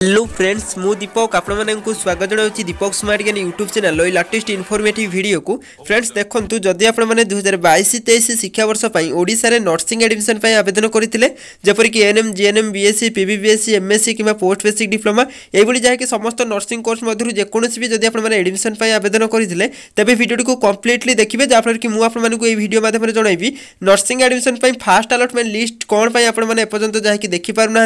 Hello friends মু দীপক আপনার স্বাগত জনাওছি Deepak smart Gyan YouTube channel এই লাটেস্ট ইনফর্মেটিভ ভিডিও কু ফ্রেন্ডস দেখুন যদি আপনার দুই হাজার বাইশ তেইশ শিক্ষাবর্ষ ওড়শার নর্সিং আডমিশন আবেদন করে যেপরিক ANM GNM BSc PBBSc MSc কিংবা পোস্ট বেসিক ডিপ্লোমা এইভাবে যাকে সমস্ত নর্সিং কোর্স মধ্যে যেকোন যদি আপনার এডমিশন আবেদন করে তবে ভিডিওটি কমপ্লিটলি দেখবে যাফলে কি আপনার এই ভিডিও মাধ্যমে জনাইবি nursing admission first allotment list কোণ আপনার এপর্যন্ত যাকে দেখিপার না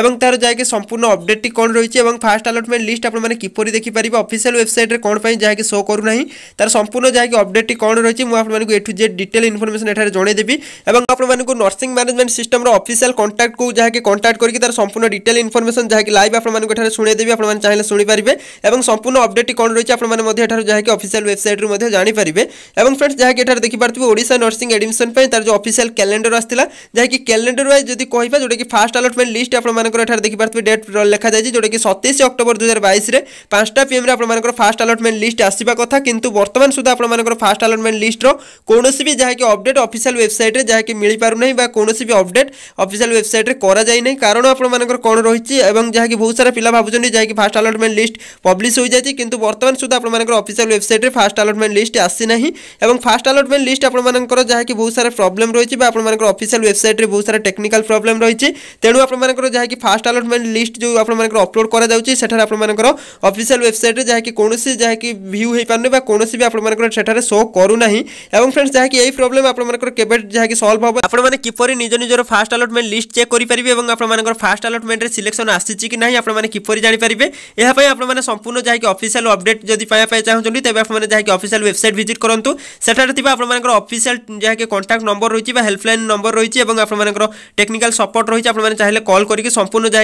এবং তার যাকে সম্পূর্ণ অপডেটটি কোণ রয়েছে রয়েছে এবং ফার্স্ট আলটমেন্ট লিষ্ট আপনার কিপর দেখিপারে অফিসিয়াল ওয়েবসাইট্রে কোণ যাকে শো করু না তার সম্পূর্ণ যাকে অপডেটটি কোণ রয়েছে মু আপনার A to Z detail information এখানে জনাইদেবি এবং আপনার নর্সিং ম্যানেজমেন্ট সিস্টমর অফিসিয়াল কন্টাক্ট কু যাকে কন্টাক্ট করি তার সম্পূর্ণ ডিটেল ইনফরমেশন যাকে লাইভ আপনার এখানে শুনেদেবি আপনার চাইলে শুনেপারে এবং সম্পূর্ণ অপডেটটি কোণ রয়েছে আপনার এখানে যাকে অফিসিয়াল ওয়েবসাইট্রু জাঁপারে এবং ফ্রেন্ডস যাকে এখানে দেখিপারে ওড়শা নর্সিং এডমিশন তার যে অফিসিয়াল ক্যালেন্ডর আসছিল যাকে ক্যালেন্ডর ওয়াইজ যদি কহা যেটা কি ফার্স্ট আলটমেন্ট লিষ্ট আপনার এখানে দেখিপারে ডেট লেখা যাই যেটা কি ଯାହାକି ସତେଇଶ ଅକ୍ଟୋବର ଦୁଇ ହଜାର ବାଇଶରେ ପାଞ୍ଚଟା ପିଏମ୍ରେ ଆପଣମାନଙ୍କର ଫାଷ୍ଟ ଆଲଟମେଣ୍ଟ ଲିଷ୍ଟ ଆସିବା କଥା କିନ୍ତୁ ବର୍ତ୍ତମାନ ସୁଦ୍ଧା ଆପଣମାନଙ୍କର ଫାଷ୍ଟ ଆଲଟମେଣ୍ଟ ଲିଷ୍ଟର କୌଣସି ବି ଯାହାକି ଅପଡେଟ୍ ଅଫିସିଆଲ ୱେବସାଇଟ୍ରେ ଯାହାକି ମିଳିପାରୁନାହିଁ ବା କୌଣସି ବି ଅପଡେଟ୍ ଅଫିସିଆଲ ୱେବସାଇଟ୍ରେ କରାଯାଇନାହିଁ କାରଣ ଆପଣମାନଙ୍କର କ'ଣ ରହିଛି ଏବଂ ଯାହାକି ବହୁତ ସାରା ପିଲା ଭାବୁଛନ୍ତି ଯାହାକି ଫାଷ୍ଟ ଆଲଟମେଣ୍ଟ লিষ্ট পব্লিশ হয়ে যাই কিন্তু বর্তমান সুদ্ধা আপনার অফিসিয়াল ওয়েবসাইটে ফার্স্ট আলটমেন্ট লিষ্ট আসি না এবং ফার্স্ট আলটমেন্ট লিষ্ট আপনার যা কি বহু সারা প্রোবলেম রয়েছে বা আপনার অফিসিয়াল ওয়েবসাইটে বহু সারা টেকনিকাল প্রোবলেম রয়েছে তেমন আপনার যা কি ফার্স্ট আলটমেন্ট লিষ্ট যে আপনার অপলোড ଅପଲୋଡ଼ କରାଯାଉଛି ସେଠାରେ ଆପଣମାନଙ୍କର ଅଫିସିଆଲ ୱେବସାଇଟ୍ରେ ଯାହାକି କୌଣସି ଯାହାକି ଭ୍ୟୁ ହୋଇପାରୁନି ବା କୌଣସି ବି ଆପଣମାନଙ୍କର ସେଠାରେ ଶୋ କରୁନାହିଁ ଏବଂ ଫ୍ରେଣ୍ଡସ୍ ଯାହାକି ଏହି ପ୍ରୋବ୍ଲେମ୍ ଆପଣମାନଙ୍କର କେବେ ଯାହାକି ସଲ୍ଭ ହେବ ଆପଣମାନେ କିପରି ନିଜ ନିଜର ଫାଷ୍ଟ ଆଲଟମେଣ୍ଟ লিষ্ট চেক করে পারে এবং আপনার ফার্স্ট আলটমেন্টে সিলেকশন আসছে কি না আপনার কিপর জাঁপারে এপাই আপনার সম্পূর্ণ যা অফিসিয়াল অপডেট যদি পাওয়া চাহুন তবে আপনার যা অফিসিয়াল ওয়েবসাইট ভিজিট করতু সেটার থাকা আপনার অফিসিয়াল যা কন্টাক্ট নম্বর রয়েছে বা হেল্পলাইন নম্বর রয়েছে এবং আপনার টেকনিকাল সপোর্ট রয়েছে আপনার চাইলে কল করি সম্পূর্ণ যা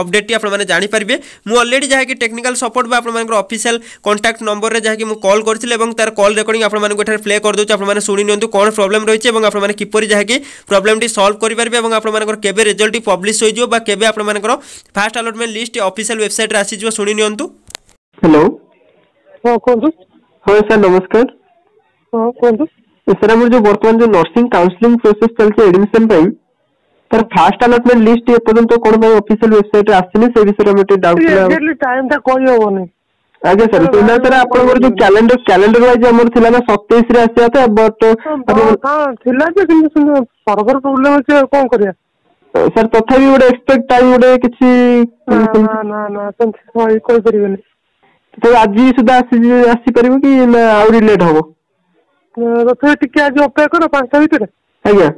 অপডেটটি আপনার জাঁপারে পারিবে মু অলরেডি যাকি টেকনিক্যাল সপোর্ট বা আপনার অফিসিয়াল কন্টাক্ট নম্বরের যাকি মু কল করেছিল এবং তার কল রেকর্ডিং আপনার এখানে প্লে করেদেছি আপনার শুনে নিহতু কোণ প্রোবলেম রয়েছে এবং আপনার কিপর যাকি প্রোবলেমটি সলভ করে পারবে এবং আপনার কেবে রেজল্টটি পব্লিশ হয়ে যাব বা কেবে আপনার ফার্স্ট আলটমেন্ট লিষ্ট অফিসিয়াল ওয়েবসাইটে আসিযোগ শুনে নিহতু হ্যালো ହଁ କୁହନ୍ତୁ ହଁ ସାର୍ ନମସ୍କାର ହଁ କୁହନ୍ତୁ ସାର୍ ଆମର ଯୋଉ ବର୍ତ୍ତମାନ ଯୋଉ ନର୍ସିଂ କାଉନସିଲିଂ ପ୍ରୋସେସ୍ ଚାଲିଛି ଆଡମିସନ୍ ପାଇଁ তার ফার্স্ট আলটমেন্ট লিস্ট এ পর্যন্ত কোন ভাই অফিসিয়াল ওয়েবসাইট আসছিনি সেই বিষয়ে আমি একটু ডাউট ଥିଲା ଏକ୍ଜାକ୍ଟଲି ଟାଇମଟା କହି ହବନି ଆଜ୍ଞା ସାର୍ ସେଇଟା ସାର୍ ଆପଣଙ୍କର ଯୋଉ କ୍ୟାଲେଣ୍ଡର କ୍ୟାଲେଣ୍ଡର ୱାଇଜ ଆମର ଥିଲା ନା ସତେଇଶ ରେ ଆସିବା କଥା ବଟ୍ ହଁ ଥିଲା ଯେ କିନ୍ତୁ ସର୍ଭର ପ୍ରୋବ୍ଲେମ ଅଛି ଆଉ କଣ କରିବା ସାର୍ ତଥାପି ଗୋଟେ ଏକ୍ସପେକ୍ଟ ଟାଇମ ଗୋଟେ କିଛି ନା ନା ସେମିତି କହିପାରିବେନି ତ ଆଜି ସୁଦ୍ଧା ଆସି ଆସିପାରିବ କି ନା ଆହୁରି ଲେଟ୍ ହବ ତଥାପି ଟିକେ ଆଜି ଅପେକ୍ଷା କର ପାଞ୍ଚଟା ଭିତରେ ଆଜ୍ଞା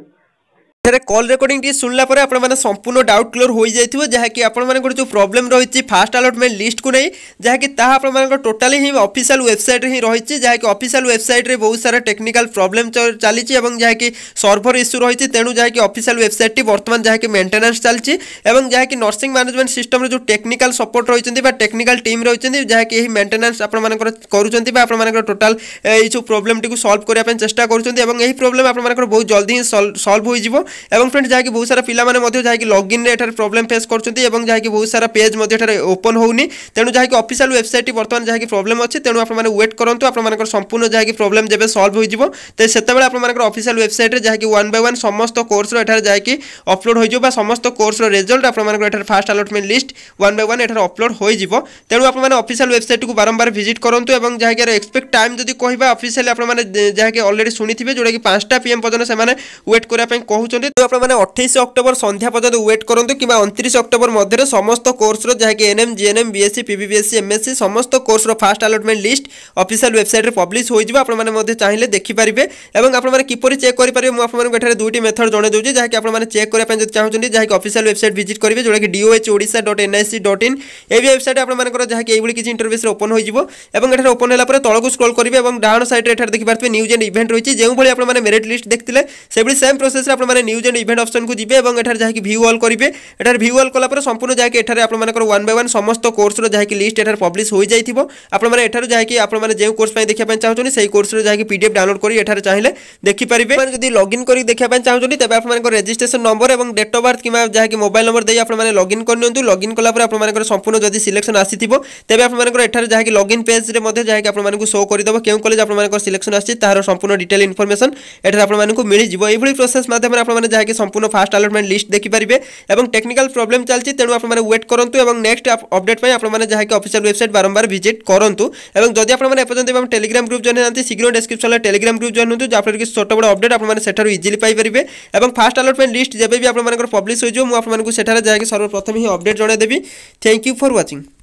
এখানে কল রেকর্ডিংটি শুনলা পরে আপনার সম্পূর্ণ ডাউট ক্লিয়ার হয়ে যাই যাকি আপনার যে প্রোবলেম রয়েছে ফাষ্ট আলটমেন্ট লিষ্টু নেই যাকি তাহা আপনার টোটালি হি অফিসিয়াল ওয়েবসাইটে হি রয়েছে যাকি অফিসিয়াল ওয়েবসাইটে বহু সারা টেকনিকাল প্রোবলেম চালছে এবং যাকি সর্ভর ইস্যু রয়েছে তেণু যাকি অফিসিয়াল ওয়েবসাইটটি বর্তমান যাকি মেন্টেনান্স চালছে এবং যাকি নর্সিং ম্যানেজমেন্ট সিস্টমর যে টেকনিকাল সপোর্ট রয়েছে বা টেকনিকাল টিম রয়েছে যাকি এই মেন্টেনান্স আপনার করছেন বা আপনার টোটাল এই যে প্রোবলেমটি সলভ করা চেষ্টা করছেন এবং এই প্রোবলেম আপনার বহু জলদি হি সলভ হয়ে যাব এবং ফ্রেন্ড যাকে বহু সারা পিলামানে মধ্যে যাকি লগইনরে এটার প্রবলেম ফেস করছেন এবং যাকে বহু সারা পেজ মধ্যে এঠারে ওপন হউনি তেণু যাকি অফিসিয়াল ওয়েবসাইটটি বর্তমানে যাকে প্রবলেম আছে তেমন আপনার ওয়েট করতো আপনার সম্পূর্ণ যাকে প্রবলেম যেবে সলভ হয়ে যাব তো সেতবে আপনার অফিসিয়াল ওয়েবসাইটে যাকে ওয়ান বাই ওয়ান সমস্ত কোর্সর এটার যাকে অপলোড হয়ে যাব বা সমস্ত কোর্সর রেজল্ট আপনার এটার first allotment list one by one এটার অপলোড হয়ে যাব তেমন আপনার অফিসিয়াল ওয়েবসাইটটিকে বারম্বার ভিজিট করতো এবং যাকি এক্সপেক্ট টাইম যদি কহিবা অফিসিয়ালি আপনার যাকে অলরেডি শুনিথিবে যেটা কি পাঁচটা পিএম পর্যন্ত সেমানে ওয়েট করা পাই তো আপনার অঠেইশ অক্টোবর সন্ধ্যা পর্যন্ত ওয়েট করতু কিংবা অনতিশ অক্টোবর মধ্যে সমস্ত কোর্সর যা NM GNM BSc PBSc MSc সমস্ত কোর্সর ফার্স্ট আলটমেন্ট লিষ্ট অফিসিয়াল ওয়েবসাইটে পব্লিশ হয়ে যাব আপনার চাইলে দেখিপারে এবং আপনার কিপর চেক করে পারবে মু আপনার এখানে দুইটি মেথড জনাই দেছি যা আপনার চেক করা যদি চাহুন যা অফিসিয়াল ওয়েবসাইট ভিজিট করবে যেটা কি DOH Odisha dot NIC dot in এই ওয়েবসাইট আপনার যা এইভাবে কিছু ইন্টরভ্যুসে ওপন হয়ে যাব এবং এখানে ওপন হল পরে তলক স্ক্রল করবে এবং ডাউন সাইডে এখানে দেখিপারে নিউজ এন্ড ইভেন্ট রয়েছে যেভাবে আপনার মেরিট লিষ্ট দেখলে সেইভাবে সেম প্রোসেসে আপনার news news and event option को जी और एठार जहाँकि भ्यू अल करेंगे एठार भ्यू अल कलापर संपूर्ण जहाँकि एठार आपर वन बै वन समस्त कोर्सर जहाँकि लिस्ट एठार पब्लिश हो जाइए আপনার এঠার যাই আপনার যে কোর্স দেখা চাহুন সেই কোর্সর যাই পিডিএফ ডাউনলোড করে এঠার চাইলে দেখিপারে যদি লগ ইন করে দেখা চাহুন তবে আপনার রেজিষ্ট্রেসন নম্বর এবং ডেট অফ বার্থ কিংবা যা মোবাইল নম্বর দিয়ে আপনার লগ ইন করে নিউ লগ ইন কলাপরে আপনার সম্পূর্ণ যদি সিলেকশন আসিথিব তবে আপনার এঠার যা লগ ইন পেজ্রে যা আপনার শো করেদেব কেউ কলেজ আপনার সিলেকশন আসছে তার সম্পূর্ণ ডিটেল ইনফরমেসন এঠার আপনার মিলিযোগ এইভাবে প্রোসেস মাধ্যমে আপনার ଆପଣମାନେ ଯାହାକି ସମ୍ପୂର୍ଣ୍ଣ ଫାଷ୍ଟ ଆଲଟମେଣ୍ଟ ଲିଷ୍ଟ ଦେଖିପାରିବେ ଏବଂ ଟେକ୍ନିକାଲ ପ୍ରୋବ୍ଲେମ୍ ଚାଲିଛି ତେଣୁ ଆପଣମାନେ ୱେଟ୍ କରନ୍ତୁ ଏବଂ ନେକ୍ସଟ ଅପଡେଟ୍ ପାଇଁ ଆପଣମାନେ ଯାହାକି ଅଫିସିଆଲ ୱେବସାଇଟ୍ ବାରମ୍ବାର ଭିଜିଟ୍ କରନ୍ତୁ ଏବଂ ଯଦି ଆପଣମାନେ ଏପର୍ଯ୍ୟନ୍ତ ଏବଂ ଟେଲିଗ୍ରାମ ଗ୍ରୁପ୍ ଜଏନ୍ ନାହାନ୍ତି ଶୀଘ୍ର ଡେସ୍କ୍ରିପସନରେ ଟେଲିଗ୍ରାମ ଗ୍ରୁପ୍ ଜଏନ୍ ହୁଅନ୍ତୁ ଯାହାଫଳରେ କି ଛୋଟ ବଡ଼ ଅପଡେଟ୍ ଆପଣମାନେ ସେଠାରୁ ଇଜିଲି ପାଇପାରିବେ ଏବଂ ଫାଷ୍ଟ ଆଲଟମେଣ୍ଟ ଲିଷ୍ଟ ଯେବେ ବି ଆପଣମାନଙ୍କର ପବ୍ଲିଶ ହୋଇଯିବ ମୁଁ ଆପଣମାନଙ୍କୁ ସେଠାରେ ଯାହାକି ସର୍ବପ୍ରଥମେ ହିଁ ଅପଡେଟ୍ ଜଣାଇଦେବି ଥ୍ୟାଙ୍କ ୟୁ ଫର୍ ୱାଚିଂ